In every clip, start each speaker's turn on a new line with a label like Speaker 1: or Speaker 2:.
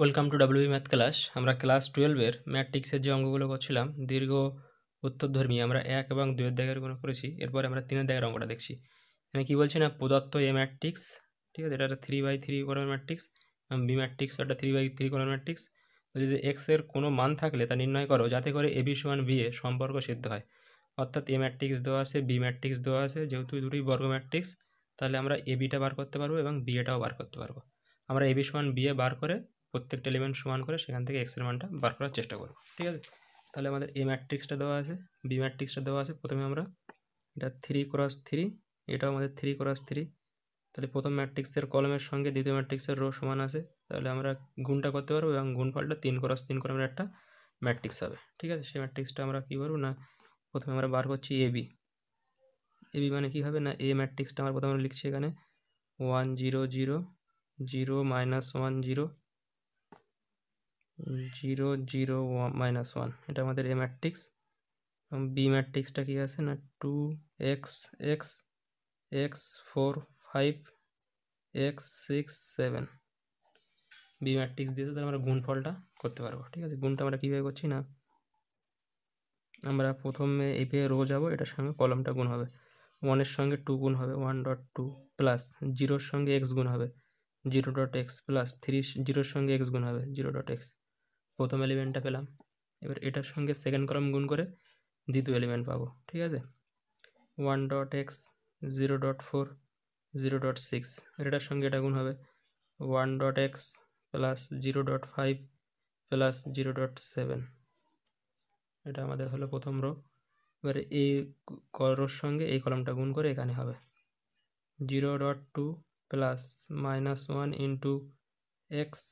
Speaker 1: welcome to W math class আমরা class টুয়েলভের ম্যাট্রিক্সের যে অঙ্কগুলো করছিলাম দীর্ঘ উত্তরধর্মী আমরা এক এবং দুয়ের দাগের কোনো করেছি এরপর আমরা তিনের দায়ের অঙ্কটা দেখছি মানে কী বলছি না প্রদত্ত এ ম্যাট্রিক্স ঠিক আছে এটা একটা থ্রি বাই থ্রি কলার ম্যাট্রিক্স এবং বি ম্যাট্রিক্স একটা থ্রি বাই থ্রি কলার ম্যাট্রিক্স বলছি যে এক্সের কোনো মান থাকলে তা নির্ণয় করো যাতে করে এ বি সমান বি এ সম্পর্ক সিদ্ধ হয় অর্থাৎ এ ম্যাট্রিক্স দেওয়া আছে বি ম্যাট্রিক্স দেওয়া আছে যেহেতু দুটোই বর্গ ম্যাট্রিক্স তাহলে আমরা এ বিটা বার করতে পারবো এবং বি এটাও বার করতে পারবো আমরা এ বি সমান বি এ বার করে প্রত্যেকটা এলিমেন্ট সমান করে সেখান থেকে এক্সের মানটা বার করার চেষ্টা করব ঠিক আছে তাহলে আমাদের এ ম্যাট্রিক্সটা দেওয়া আছে বি ম্যাট্রিক্সটা দেওয়া আছে প্রথমে আমরা এটা থ্রি ক্রস থ্রি এটাও আমাদের থ্রি ক্রস থ্রি তাহলে প্রথম ম্যাট্রিক্সের কলমের সঙ্গে দ্বিতীয় ম্যাট্রিক্সের রো সমান আছে তাহলে আমরা গুণটা করতে পারবো এবং গুণফলটা তিন ক্রস তিন ক্রমের একটা ম্যাট্রিক্স হবে ঠিক আছে সেই ম্যাট্রিক্সটা আমরা কী করবো না প্রথমে আমরা বার করছি এ বি এ বি মানে কী হবে না এ ম্যাট্রিক্সটা আমরা প্রথমে লিখছি এখানে one zero zero zero minus one zero zero zero minus one এটা আমাদের এ ম্যাট্রিক্স বি ম্যাট্রিক্সটা কী আছে না two x x x four five x six seven B matrix দিয়ে তাহলে আমরা গুণফলটা করতে পারবো ঠিক আছে গুণটা আমরা কীভাবে করছি না আমরা প্রথমে এই পেয়ে রো যাবো এটার সঙ্গে কলমটা গুণ হবে ওয়ানের সঙ্গে টু গুণ হবে ওয়ান ডট টু প্লাস জিরোর সঙ্গে এক্স গুণ হবে zero dot X plus three জিরোর সঙ্গে এক্স গুণ হবে জিরো ডট এক্স প্রথম এলিমেন্টটা পেলাম এবার এটার সঙ্গে সেকেন্ড কলম গুণ করে দ্বিতীয় এলিমেন্ট পাবো ঠিক আছে one dot X zero dot four zero dot six এটার সঙ্গে এটা গুণ হবে one dot X plus zero dot five plus zero dot seven এটা আমাদের হলো প্রথম রো এবারে এই রোর সঙ্গে এই কলমটা গুণ করে এখানে হবে zero dot two plus minus one into X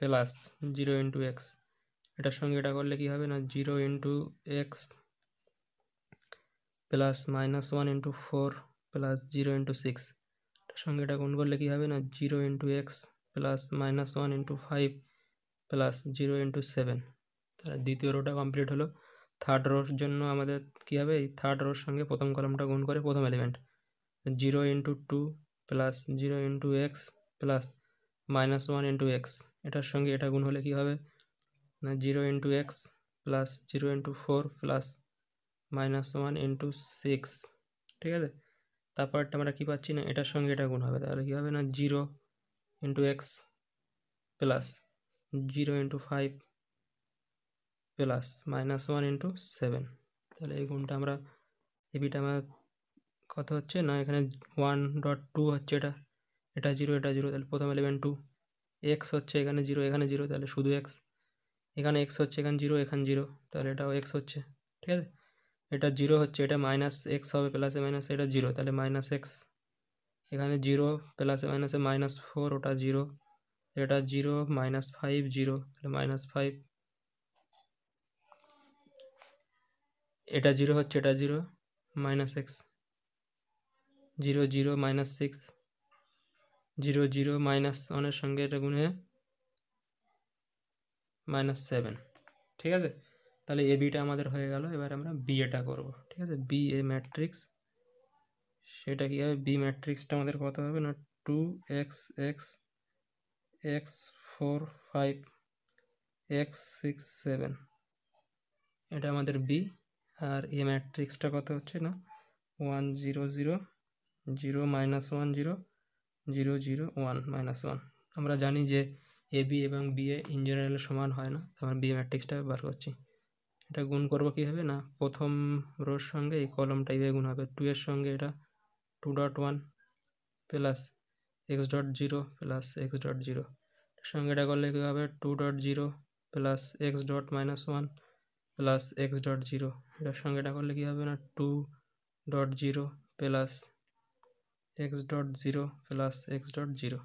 Speaker 1: plus zero into X এটার সঙ্গে এটা করলে কি হবে না zero into X plus minus one into four plus zero into six এটার সঙ্গে এটা গুণ করলে কি হবে না zero into X plus minus one into five plus zero into seven তাহলে দ্বিতীয় রোটা কমপ্লিট হলো থার্ড রোর জন্য আমাদের কী হবে এই থার্ড রোর সঙ্গে প্রথম কলমটা গুণ করে প্রথম element zero into two plus zero into X plus minus one into X এটার সঙ্গে এটা গুণ হলে কি হবে না zero into X plus zero into four plus minus one into six ঠিক আছে তারপরটা আমরা কী পাচ্ছি না এটার সঙ্গে এটা গুণ হবে তাহলে কী হবে না zero into X plus zero into five plus minus one into seven তাহলে এই গুণটা আমরা এবিটা আমার কত হচ্ছে না এখানে ওয়ান ডট টু হচ্ছে এটা এটা জিরো এটা জিরো তাহলে প্রথম ইলেভেন টু এক্স হচ্ছে এখানে জিরো এখানে জিরো তাহলে শুধু এক্স এখানে এক্স হচ্ছে এখানে জিরো এখানে জিরো তাহলে এটাও এক্স হচ্ছে ঠিক আছে এটা জিরো হচ্ছে এটা মাইনাস এক্স হবে প্লাসে মাইনাস এটা জিরো তাহলে মাইনাস এক্স এখানে জিরো প্লাসে মাইনাসে মাইনাস ফোর ওটা জিরো এটা জিরো মাইনাস ফাইভ জিরো তাহলে মাইনাস ফাইভ এটা জিরো হচ্ছে এটা zero minus X zero zero minus six zero zero minus ওয়ানের সঙ্গে এটা গুণে মাইনাস সেভেন ঠিক আছে তাহলে এ বিটা আমাদের হয়ে গেল এবার আমরা বি এটা করবো ঠিক আছে বি এ ম্যাট্রিক্স সেটা কী হবে বি ম্যাট্রিক্সটা আমাদের কত হবে না two x x x four five x six seven এটা আমাদের বি আর এ ম্যাট্রিক্সটা কত হচ্ছে না one zero zero zero minus one zero zero zero one minus one আমরা জানি যে এ বি এবং বি এ ইন জেনারেল সমান হয় না তো আমরা বি ম্যাট্রিক্সটা ব্যবহার করছি এটা গুণ করবো কীভাবে না প্রথম রোর সঙ্গে এই কলমটা এইভাবে গুণ হবে টু এর সঙ্গে এটা two dot one plus x dot zero plus x dot zero সঙ্গে এটা করলে কী হবে two dot zero plus x dot minus one plus x dot zero এটার সঙ্গে এটা করলে কী হবে না two dot zero plus x dot zero plus x dot zero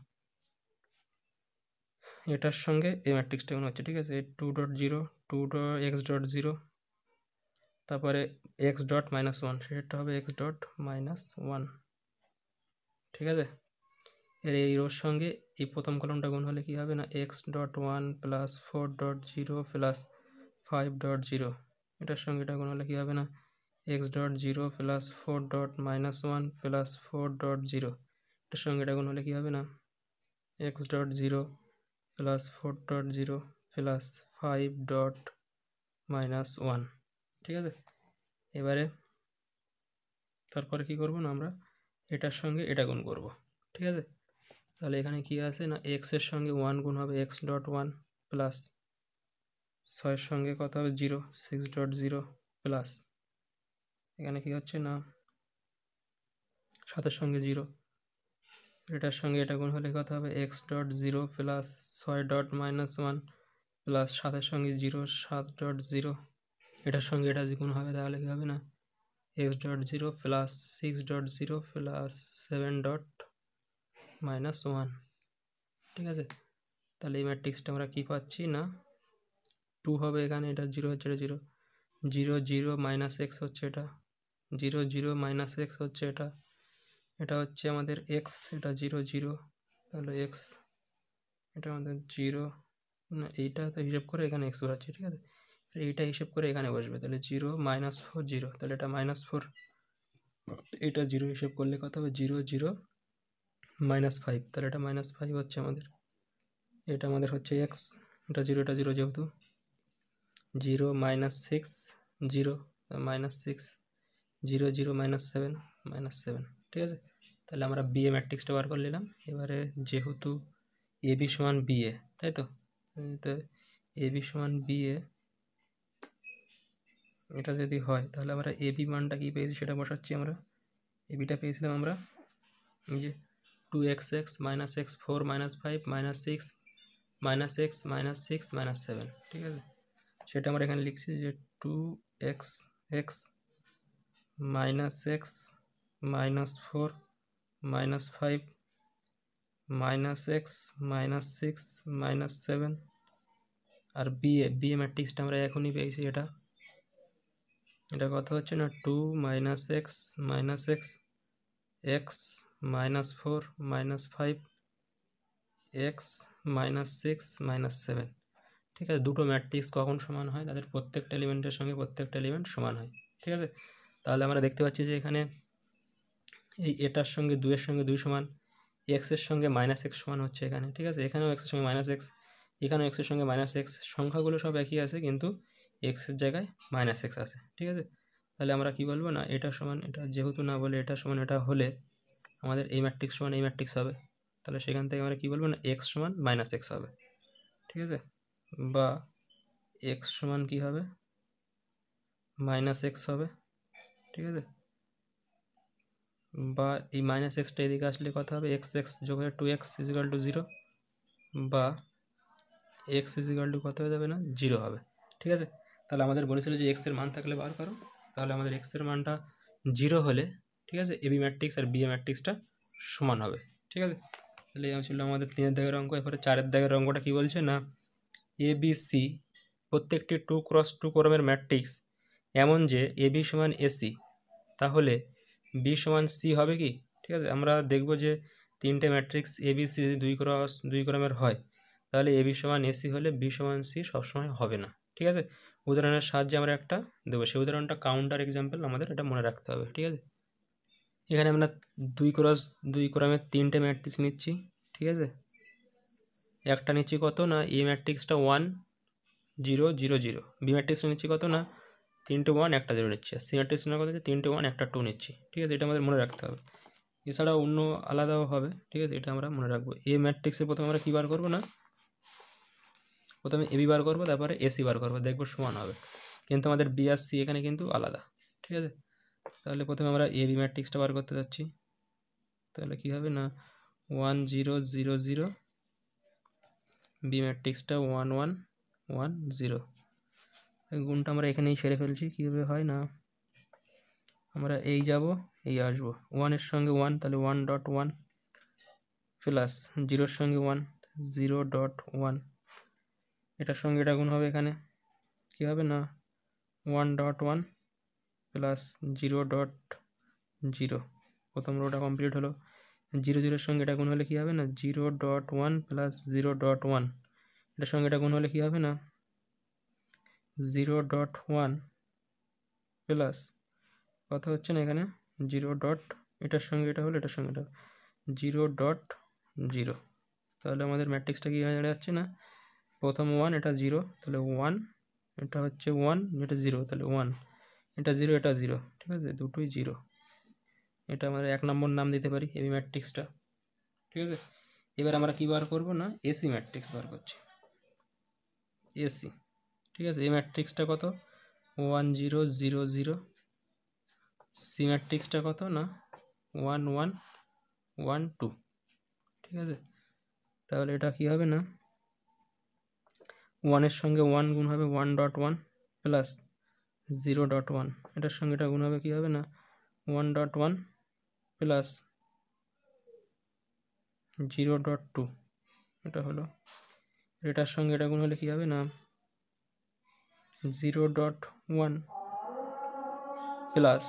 Speaker 1: এটার সঙ্গে এই ম্যাট্রিক্সটা গুণ হচ্ছে ঠিক আছে two dot zero two dot x dot zero তারপরে এক্স ডট মাইনাস ওয়ান সেটা হবে এক্স ডট মাইনাস ওয়ান ঠিক আছে এর এই রোর সঙ্গে এই প্রথম কলমটা গুণ হলে কী হবে না x dot one plus four dot zero plus five dot zero এটার সঙ্গে এটা গুণ হলে কী হবে না x dot zero plus four dot minus one plus four dot zero এটার সঙ্গে এটা গুণ হলে কী হবে না x dot zero plus four dot zero plus five dot minus one ঠিক আছে এবারে তারপরে কি করব না আমরা এটার সঙ্গে এটা গুণ করব ঠিক আছে তাহলে এখানে কি আছে না এক্সের সঙ্গে ওয়ান গুণ হবে এক্স ডট ওয়ান প্লাস ছয়ের সঙ্গে কত হবে zero six dot zero plus এখানে কি হচ্ছে না সাতের সঙ্গে জিরো এটার সঙ্গে এটা গুণ হলে কথা হবে এক্স ডট জিরো প্লাস ছয় ডট মাইনাস ওয়ান প্লাস সাতের সঙ্গে জিরো সাত ডট জিরো এটার সঙ্গে এটা যে গুণ হবে তাহলে কী হবে না x dot zero plus six dot zero plus seven dot minus one ঠিক আছে তাহলে এই ম্যাট্রিক্সটা আমরা কী পাচ্ছি না টু হবে এখানে এটা জিরো হচ্ছে এটা zero zero zero minus x হচ্ছে এটা জিরো জিরো মাইনাস এক্স হচ্ছে এটা এটা হচ্ছে আমাদের এক্স এটা জিরো জিরো তাহলে এক্স এটা আমাদের জিরো না এইটা তো হিসেব করে এখানে এক্স বসাচ্ছি ঠিক আছে এইটা হিসেব করে এখানে বসবে তাহলে জিরো মাইনাস ফোর জিরো তাহলে এটা মাইনাস ফোর এটা জিরো হিসেব করলে কথা হবে জিরো জিরো মাইনাস ফাইভ তাহলে এটা মাইনাস ফাইভ হচ্ছে আমাদের এটা আমাদের হচ্ছে এক্স এটা জিরো এটা জিরো যেহেতু zero minus six zero minus six zero zero minus seven minus seven ঠিক আছে তাহলে আমরা বিএ ম্যাট্রিক্সটা বার করে নিলাম এবারে যেহেতু এ বি সমান বিএ তাই তো এ বি সমান বিএ এটা যদি হয় তাহলে আমরা এ বি মানটা কী পেয়েছি সেটা বসাচ্ছি আমরা এ বিটা পেয়েছিলাম আমরা যে two x x minus x four minus five minus six minus x minus six minus seven ঠিক আছে সেটা আমরা এখানে লিখছি যে two x x minus x minus four minus five minus x minus six minus seven আর BA BA ম্যাট্রিক্সটা আমরা এখনই পেয়েছি এটা এটা কথা হচ্ছে না two minus x minus x x minus four minus five x minus six minus seven ঠিক আছে দুটো ম্যাট্রিক্স কখন সমান হয় তাদের প্রত্যেকটা এলিমেন্টের সঙ্গে প্রত্যেকটা এলিমেন্ট সমান হয় ঠিক আছে তাহলে আমরা দেখতে পাচ্ছি যে এখানে এই এটার সঙ্গে দুয়ের সঙ্গে দুই সমান এক্সের সঙ্গে মাইনাস এক্স সমান হচ্ছে এখানে ঠিক আছে এখানেও এক্সের সঙ্গে মাইনাস এক্স এখানেও এক্সের সঙ্গে মাইনাস এক্স সংখ্যাগুলো সব একই আছে কিন্তু এক্সের জায়গায় মাইনাস এক্স আছে ঠিক আছে তাহলে আমরা কি বলবো না এটা সমান এটা যেহেতু না বলে এটা সমান এটা হলে আমাদের এই ম্যাট্রিক্স সমান এই ম্যাট্রিক্স হবে তাহলে সেখান থেকে আমরা কি বলবো না এক্স সমান মাইনাস এক্স হবে ঠিক আছে বা এক্স সমান কি হবে মাইনাস এক্স হবে ঠিক আছে বা এই মাইনাস এক্সটা এদিকে আসলে কথা হবে এক্স এক্স যোগ হয়ে two x equal two zero বা এক্স ইজিক্যাল টু কত হয়ে যাবে না জিরো হবে ঠিক আছে তাহলে আমাদের বলেছিল যে এক্সের মান থাকলে বার করো তাহলে আমাদের এক্সের মানটা জিরো হলে ঠিক আছে এবি ম্যাট্রিক্স আর বিএ ম্যাট্রিক্সটা সমান হবে ঠিক আছে তাহলে ছিল আমাদের তিনের দাগের অঙ্ক এরপরে চারের দাগের অঙ্কটা কী বলছে না এ বি সি প্রত্যেকটি টু ক্রস টু ক্রমের ম্যাট্রিক্স এমন যে এবি সমান এসি তাহলে বি সমান সি হবে কি ঠিক আছে আমরা দেখব যে তিনটে ম্যাট্রিক্স এ বি সি যদি দুই ক্রস দুই ক্রমের হয় তাহলে এ বি সমান সি হলে বি সমান সি সবসময় হবে না ঠিক আছে উদাহরণের সাহায্যে আমরা একটা দেবো সেই উদাহরণটা কাউন্টার এক্সাম্পল আমাদের এটা মনে রাখতে হবে ঠিক আছে এখানে আমরা দুই ক্রস দুই ক্রমের তিনটে ম্যাট্রিক্স নিচ্ছি ঠিক আছে একটা নিচ্ছি কত না এ ম্যাট্রিক্সটা one zero zero zero B ম্যাট্রিক্সটা নিচ্ছি কত না তিনটে ওয়ান একটা জিরো নিচ্ছে সিনার টেস্ট সিনার তিন তিনটে ওয়ান একটা টু নিচ্ছি ঠিক আছে এটা আমাদের মনে রাখতে হবে এছাড়া অন্য আলাদাও হবে ঠিক আছে এটা আমরা মনে রাখবো এ ম্যাট্রিক্সে প্রথমে আমরা কী বার করবো না প্রথমে এবি বার করবো তারপরে এসি বার করবো দেখবো সমান হবে কিন্তু আমাদের বি আর সি এখানে কিন্তু আলাদা ঠিক আছে তাহলে প্রথমে আমরা এ বি ম্যাট্রিক্সটা বার করতে যাচ্ছি তাহলে কী হবে না one zero zero zero B ম্যাট্রিক্সটা ওয়ান ওয়ান ওয়ান জিরো গুণটা আমরা এখানেই সেরে ফেলছি কীভাবে হয় না আমরা এই যাব এই আসবো ওয়ানের সঙ্গে ওয়ান তাহলে ওয়ান ডট ওয়ান প্লাস জিরোর সঙ্গে ওয়ান জিরো ডট ওয়ান এটার সঙ্গে এটা গুণ হবে এখানে কী হবে না one dot one plus zero dot zero প্রথম রোটা কমপ্লিট হলো জিরো জিরোর সঙ্গে এটা গুণ হলে কী হবে না zero dot one plus zero dot one এটার সঙ্গে এটা গুণ হলে কী হবে না জিরো ডট ওয়ান প্লাস কথা হচ্ছে না এখানে জিরো ডট এটার সঙ্গে এটা হলো এটার সঙ্গে এটা জিরো ডট জিরো তাহলে আমাদের ম্যাট্রিক্সটা কী হয়ে যাচ্ছে না প্রথম ওয়ান এটা জিরো তাহলে ওয়ান এটা হচ্ছে ওয়ান এটা জিরো তাহলে ওয়ান এটা জিরো এটা জিরো ঠিক আছে দুটোই জিরো এটা আমরা এক নম্বর নাম দিতে পারি এবি ম্যাট্রিক্সটা ঠিক আছে এবার আমরা কী বার করবো না এসি ম্যাট্রিক্স বার করছি এসি ঠিক আছে এই ম্যাট্রিক্সটা কত one zero zero zero C ম্যাট্রিক্সটা কত না ওয়ান ওয়ান ওয়ান টু ঠিক আছে তাহলে এটা কি হবে না ওয়ানের সঙ্গে ওয়ান গুণ হবে one dot one plus zero dot one এটার সঙ্গে এটা গুণ হবে কী হবে না one dot one plus zero dot two এটা হলো এটার সঙ্গে এটা গুণ হলে কী হবে না zero dot one plus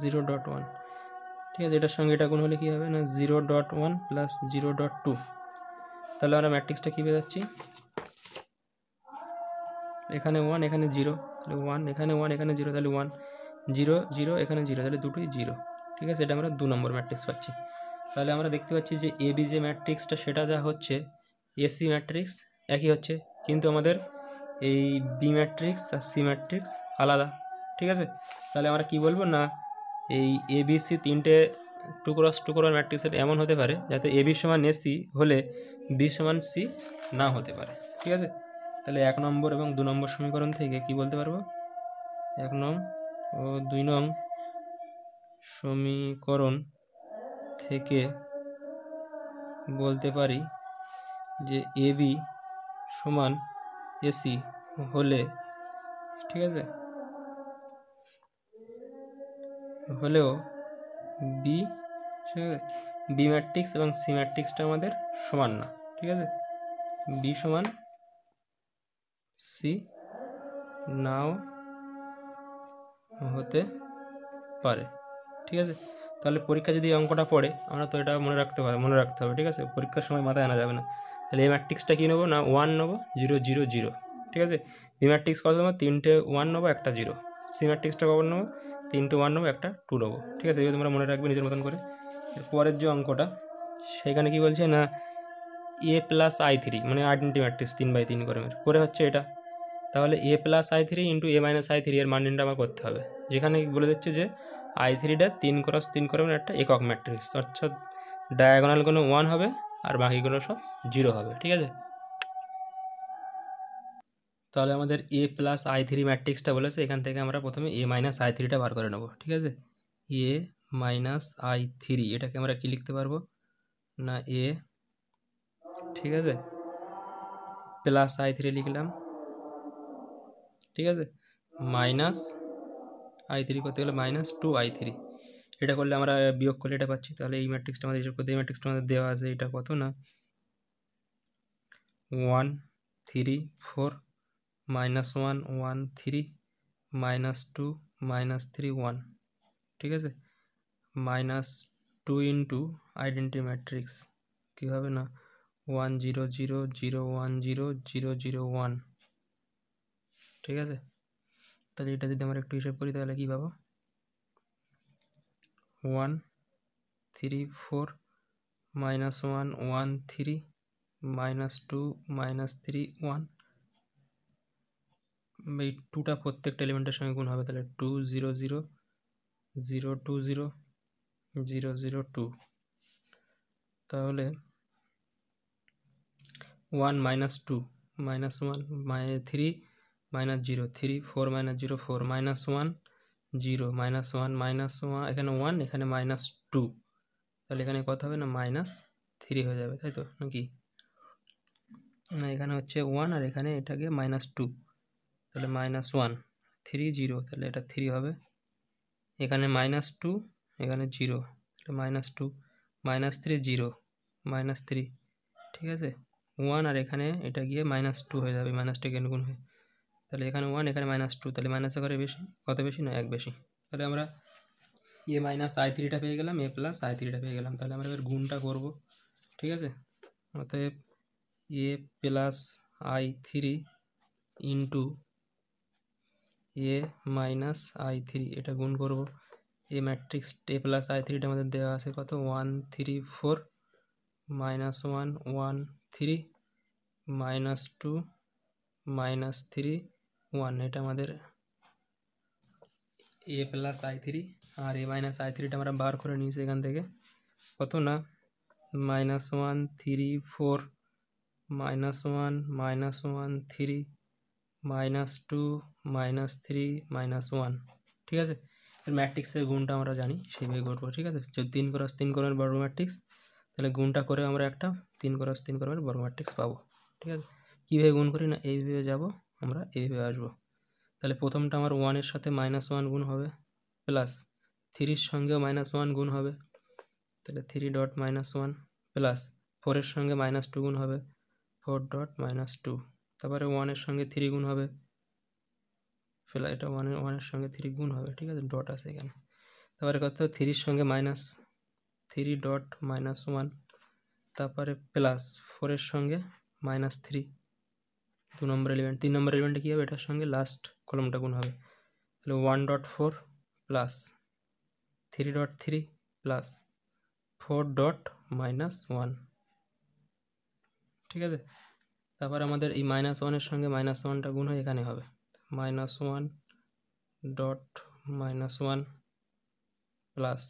Speaker 1: zero dot one ঠিক আছে এটার সঙ্গে এটা গুণ হলে কী হবে না zero dot one plus zero dot two তাহলে আমরা ম্যাট্রিক্সটা কী পেয়ে যাচ্ছি এখানে ওয়ান এখানে জিরো তাহলে ওয়ান এখানে ওয়ান এখানে জিরো তাহলে ওয়ান জিরো জিরো এখানে জিরো তাহলে দুটোই জিরো ঠিক আছে এটা আমরা দু নম্বর ম্যাট্রিক্স পাচ্ছি তাহলে আমরা দেখতে পাচ্ছি যে এবি যে ম্যাট্রিক্সটা সেটা যা হচ্ছে এসি ম্যাট্রিক্স একই হচ্ছে কিন্তু আমাদের এই বি ম্যাট্রিক্স আর সি ম্যাট্রিক্স আলাদা ঠিক আছে তাহলে আমরা কি বলবো না এই এবিসি তিনটে টুকরস টুকরো ম্যাট্রিক্সের এমন হতে পারে যাতে এবি সমান এসি হলে বি সমান সি না হতে পারে ঠিক আছে তাহলে এক নম্বর এবং দু নম্বর সমীকরণ থেকে কি বলতে পারবো এক নং ও দুই নং সমীকরণ থেকে বলতে পারি যে এবি সমান এসি হলে ঠিক আছে হলেও বি ঠিক আছে বি ম্যাট্রিক্স এবং সি ম্যাট্রিক্সটা আমাদের সমান না ঠিক আছে বি সমান সি নাও হতে পারে ঠিক আছে তাহলে পরীক্ষা যদি অঙ্কটা পড়ে আমরা তো এটা মনে রাখতে পারি মনে রাখতে হবে ঠিক আছে পরীক্ষার সময় মাথায় আনা যাবে না তাহলে এই ম্যাট্রিক্সটা কী নেবো না ওয়ান নেবো জিরো জিরো জিরো ঠিক আছে বি ম্যাট্রিক্স কত নেবো তিনটে ওয়ান নেবো একটা জিরো সি ম্যাট্রিক্সটা কখন নেবো তিনটে ওয়ান নেবো একটা টু নেবো ঠিক আছে এবার তোমরা মনে রাখবে নিজের মতন করে পরের যে অঙ্কটা সেখানে কি বলছে না এ প্লাস আই থ্রি মানে আইডেন্টি ম্যাট্রিক্স তিন বাই তিন করে করে হচ্ছে এটা তাহলে A plus I three into A minus I three এর মান আমার করতে হবে যেখানে বলে দিচ্ছে যে আই থ্রিটা তিন ক্রস তিন করে মানে একটা একক ম্যাট্রিক্স অর্থাৎ ডায়াগোনাল কোনো ওয়ান হবে আর বাকিগুলো সব জিরো হবে ঠিক আছে তাহলে আমাদের এ প্লাস আই থ্রি ম্যাট্রিক্সটা বলেছে এখান থেকে আমরা প্রথমে এ মাইনাস আই থ্রিটা বার করে নেব ঠিক আছে এ মাইনাস আই থ্রি এটাকে আমরা কি লিখতে পারবো না এ ঠিক আছে প্লাস আই থ্রি লিখলাম ঠিক আছে মাইনাস আই থ্রি করতে গেলে মাইনাস টু আই থ্রি এটা করলে আমরা বিয়োগ করলে এটা পাচ্ছি তাহলে এই ম্যাট্রিক্সটা আমাদের হিসেব করতে এই ম্যাট্রিক্সটা আমাদের দেওয়া আছে এটা কত না one three four minus one one three minus two minus three one ঠিক আছে minus two into identity matrix কী হবে না one zero zero zero one zero zero zero one ঠিক আছে তাহলে এটা যদি আমরা একটু হিসেব করি তাহলে কী পাবো one three four minus one one three minus two minus three one এই টুটা প্রত্যেকটা এলিমেন্টের সঙ্গে গুণ হবে তাহলে two zero zero zero two zero zero zero two তাহলে one minus two minus one my three minus zero three four minus zero four minus one zero minus one minus one এখানে ওয়ান এখানে minus two তাহলে এখানে কত হবে না minus three হয়ে যাবে তাই তো নাকি না এখানে হচ্ছে ওয়ান আর এখানে এটাকে মাইনাস টু তাহলে মাইনাস ওয়ান থ্রি জিরো তাহলে এটা থ্রি হবে এখানে মাইনাস টু এখানে zero minus two minus three zero minus three ঠিক আছে ওয়ান আর এখানে এটা গিয়ে মাইনাস টু হয়ে যাবে মাইনাসটা কেন গুণ হয়ে তাহলে এখানে ওয়ান এখানে মাইনাস টু তাহলে মাইনাস করে বেশি কত বেশি না এক বেশি তাহলে আমরা এ মাইনাস আই থ্রিটা পেয়ে গেলাম এ প্লাস আই থ্রিটা পেয়ে গেলাম তাহলে আমরা এবার গুণটা করব ঠিক আছে অতএব A plus I three into A minus I three এটা গুণ করব A matrix A plus I থ্রিটা আমাদের দেওয়া আছে কত one three four minus one one three minus two minus three one এটা আমাদের এ প্লাস আই থ্রি আর এ মাইনাস আই থ্রিটা আমরা বার করে নিয়েছি এখান থেকে কত না minus one three four minus one minus one three minus two minus three minus one ঠিক আছে এর ম্যাট্রিক্সের গুণটা আমরা জানি সেইভাবে করবো ঠিক আছে যদি তিন ক্রস তিন করবেন বড় ম্যাট্রিক্স তাহলে গুণটা করে আমরা একটা তিন ক্রস তিন করবেন বড় ম্যাট্রিক্স পাবো ঠিক আছে কীভাবে গুণ করি না এইভাবে যাবো আমরা এইভাবে আসবো তাহলে প্রথমটা আমার ওয়ানের সাথে মাইনাস ওয়ান গুণ হবে প্লাস থ্রির সঙ্গেও মাইনাস ওয়ান গুণ হবে তাহলে three dot minus one plus ফোরের সঙ্গে মাইনাস টু গুণ হবে ফোর ডট মাইনাস টু তারপরে ওয়ানের সঙ্গে থ্রি গুণ হবে ফেলা এটা ওয়ানের ওয়ানের সঙ্গে থ্রি গুণ হবে ঠিক আছে ডট আছে এখানে তারপরে কত থ্রির সঙ্গে minus three dot minus one তারপরে প্লাস ফোরের সঙ্গে মাইনাস থ্রি দু নম্বর এলিমেন্ট তিন নম্বর এলিমেন্টে কী হবে এটার সঙ্গে লাস্ট কলমটা গুণ হবে তাহলে one dot four plus three dot three plus four dot minus one ঠিক আছে তারপর আমাদের এই মাইনাস ওয়ানের সঙ্গে মাইনাস ওয়ানটা গুণ হয় এখানে হবে minus one dot minus one plus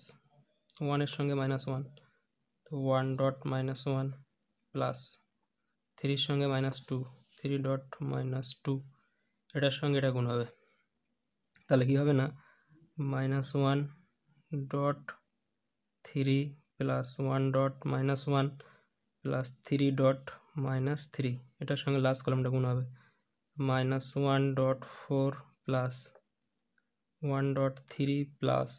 Speaker 1: ওয়ানের সঙ্গে মাইনাস ওয়ান তো one dot minus one plus থ্রির সঙ্গে minus two three dot minus two এটার সঙ্গে এটা গুণ হবে তাহলে কী হবে না minus one dot three plus one dot minus one plus three dot minus three এটার সঙ্গে লাস্ট কলমটা গুণ হবে minus one dot four plus one dot three plus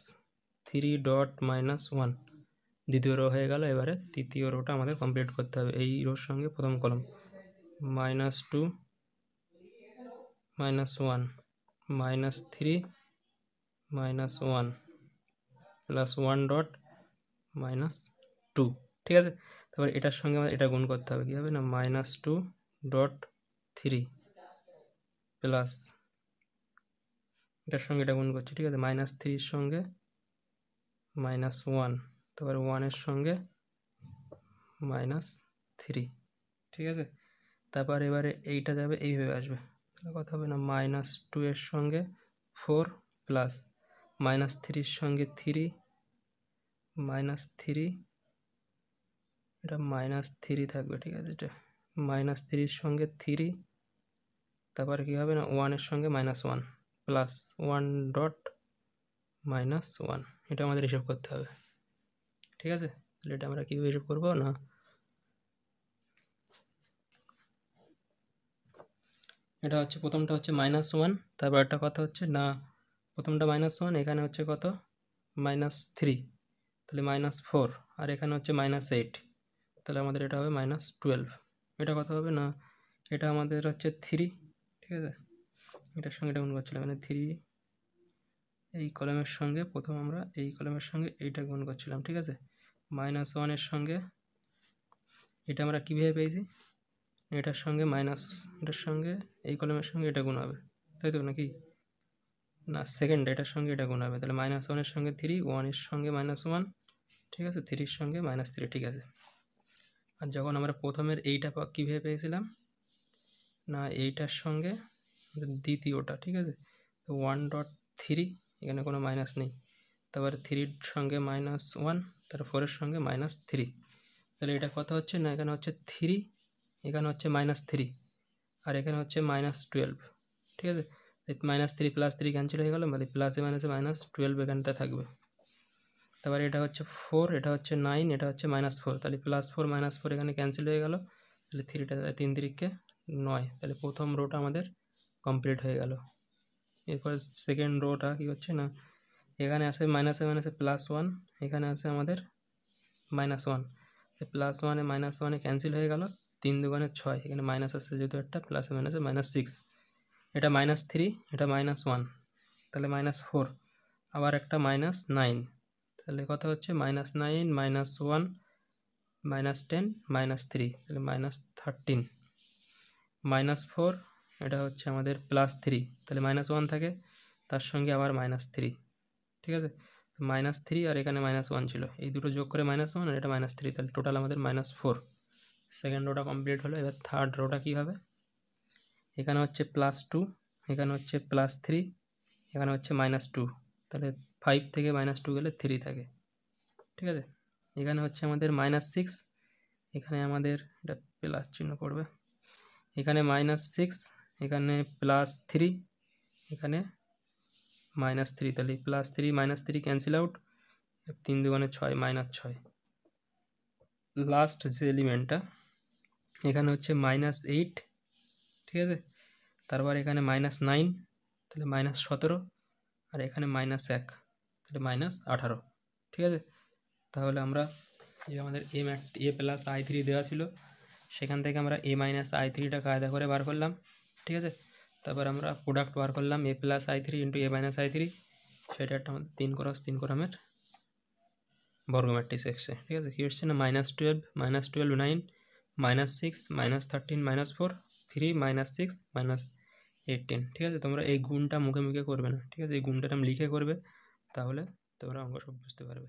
Speaker 1: three dot minus one দ্বিতীয় রো হয়ে গেল এবারে তৃতীয় রোটা আমাদের কমপ্লিট করতে হবে এই রোর সঙ্গে প্রথম কলম minus two minus one minus three minus one plus one dot minus two ঠিক আছে তারপর এটার সঙ্গে আমাদের এটা গুণ করতে হবে কী হবে না minus two dot three plus এটার সঙ্গে এটা গুণ করছি ঠিক আছে মাইনাস থ্রির সঙ্গে মাইনাস ওয়ান তারপরে ওয়ানের সঙ্গে মাইনাস থ্রি ঠিক আছে তারপর এবারে এইটা যাবে এইভাবে আসবে তাহলে কথা হবে না মাইনাস টু এর সঙ্গে ফোর প্লাস মাইনাস থ্রির সঙ্গে থ্রি মাইনাস থ্রি এটা মাইনাস থ্রি থাকবে ঠিক আছে এটা মাইনাস থ্রির সঙ্গে থ্রি তারপরে কী হবে না ওয়ানের সঙ্গে minus one plus one dot minus one এটা আমাদের হিসেব করতে হবে ঠিক আছে তাহলে এটা আমরা কীভাবে হিসেব করবো না এটা হচ্ছে প্রথমটা হচ্ছে মাইনাস ওয়ান তারপর একটা কথা হচ্ছে না প্রথমটা মাইনাস ওয়ান এখানে হচ্ছে কত মাইনাস থ্রি তাহলে মাইনাস ফোর আর এখানে হচ্ছে মাইনাস এইট তাহলে আমাদের এটা হবে মাইনাস টুয়েলভ এটা কথা হবে না এটা আমাদের হচ্ছে থ্রি ঠিক আছে এটার সঙ্গে এটা গুণ করছিলাম মানে থ্রি এই কলমের সঙ্গে প্রথম আমরা এই কলমের সঙ্গে এইটা গুণ করছিলাম ঠিক আছে মাইনাস ওয়ানের সঙ্গে এটা আমরা কীভাবে পেয়েছি এটার সঙ্গে মাইনাস এটার সঙ্গে এই কলমের সঙ্গে এটা গুণ হবে তাই তো নাকি না সেকেন্ড এটার সঙ্গে এটা গুণ হবে তাহলে মাইনাস ওয়ানের সঙ্গে থ্রি ওয়ানের সঙ্গে মাইনাস ওয়ান ঠিক আছে থ্রির সঙ্গে মাইনাস থ্রি ঠিক আছে আর যখন আমরা প্রথমের এইটা কীভাবে পেয়েছিলাম না এইটার সঙ্গে দ্বিতীয়টা ঠিক আছে তো ওয়ান ডট থ্রি এখানে কোনো মাইনাস নেই তারপর থ্রির সঙ্গে মাইনাস ওয়ান তারপর ফোরের সঙ্গে মাইনাস থ্রি তাহলে এটা কথা হচ্ছে না এখানে হচ্ছে থ্রি এখানে হচ্ছে -3 আর এখানে হচ্ছে -12 ঠিক আছে তাহলে -3 + 3 कैंसिल হয়ে গেল মানে প্লাসে মাইনাসে মাইনাস 12 এখানেটা থাকবে তারপরে এটা হচ্ছে 4 এটা হচ্ছে 9 এটা হচ্ছে -4 তাহলে +4 -4 এখানে कैंसिल হয়ে গেল তাহলে 3টা 3 থেকে 9 তাহলে প্রথম রোটা আমাদের কমপ্লিট হয়ে গেল এরপর সেকেন্ড রোটা কি হচ্ছে না এখানে আছে -7 এর সাথে +1 এখানে আছে আমাদের -1 তাহলে +1 এ -1 कैंसिल হয়ে গেল তিন দোকানে ছয় এখানে মাইনাস আসছে যেহেতু একটা প্লাসে মাইনাসে মাইনাস সিক্স এটা মাইনাস থ্রি এটা মাইনাস ওয়ান তাহলে মাইনাস ফোর আবার একটা মাইনাস নাইন তাহলে কথা হচ্ছে minus nine minus one minus ten minus three তাহলে মাইনাস থার্টিন মাইনাস ফোর এটা হচ্ছে আমাদের প্লাস থ্রি তাহলে মাইনাস ওয়ান থাকে তার সঙ্গে আবার মাইনাস থ্রি ঠিক আছে মাইনাস থ্রি আর এখানে মাইনাস ওয়ান ছিল এই দুটো যোগ করে মাইনাস ওয়ান আর এটা মাইনাস থ্রি তাহলে টোটাল আমাদের মাইনাস ফোর সেকেন্ড রোটা কমপ্লিট হলো এবার থার্ড রোটা কী হবে এখানে হচ্ছে প্লাস টু এখানে হচ্ছে প্লাস থ্রি এখানে হচ্ছে মাইনাস টু তাহলে ফাইভ থেকে মাইনাস টু গেলে থ্রি থাকে ঠিক আছে এখানে হচ্ছে আমাদের মাইনাস সিক্স এখানে আমাদের এটা প্লাস চিহ্ন পড়বে এখানে মাইনাস সিক্স এখানে প্লাস থ্রি এখানে মাইনাস থ্রি তাহলে plus three minus three cancel out তিন দুগুণে ছয় মাইনাস ছয় লাস্ট যে এলিমেন্টটা এখানে হচ্ছে মাইনাস এইট ঠিক আছে তারপর এখানে মাইনাস নাইন তাহলে মাইনাস সতেরো আর এখানে মাইনাস এক তাহলে মাইনাস আঠারো ঠিক আছে তাহলে আমরা যে আমাদের M A plus I three দেওয়া ছিল সেখান থেকে আমরা এ মাইনাস আই থ্রিটা কায়দা করে বার করলাম ঠিক আছে তারপর আমরা প্রোডাক্ট বার করলাম A plus I three into A minus I three সেটা একটা আমাদের তিন ক্রস তিন ক্রমের বর্গ ম্যাট্রিক্স এক্সে ঠিক আছে কী হচ্ছে না minus twelve minus twelve nine minus six minus thirteen minus four three minus six minus eighteen ঠিক আছে তোমরা এই গুণটা মুখে মুখে করবে না ঠিক আছে এই গুণটা লিখে করবে তাহলে তোমরা অঙ্ক সব বুঝতে পারবে